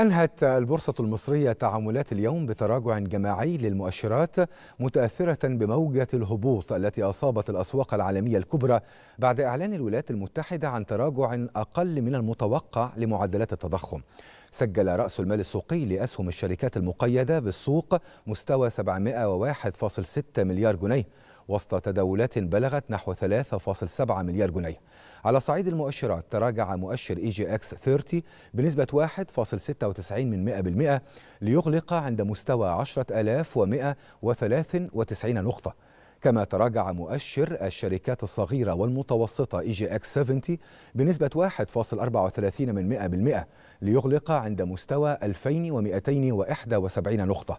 أنهت البورصة المصرية تعاملات اليوم بتراجع جماعي للمؤشرات متأثرة بموجة الهبوط التي أصابت الأسواق العالمية الكبرى بعد إعلان الولايات المتحدة عن تراجع أقل من المتوقع لمعدلات التضخم سجل رأس المال السوقي لأسهم الشركات المقيدة بالسوق مستوى 701.6 مليار جنيه وسط تداولات بلغت نحو 3.7 مليار جنيه على صعيد المؤشرات تراجع مؤشر اي جي اكس 30 بنسبة 1.96 من 100% ليغلق عند مستوى 10193 نقطة كما تراجع مؤشر الشركات الصغيرة والمتوسطة اي جي اكس 70 بنسبة 1.34 من 100% ليغلق عند مستوى 2271 نقطة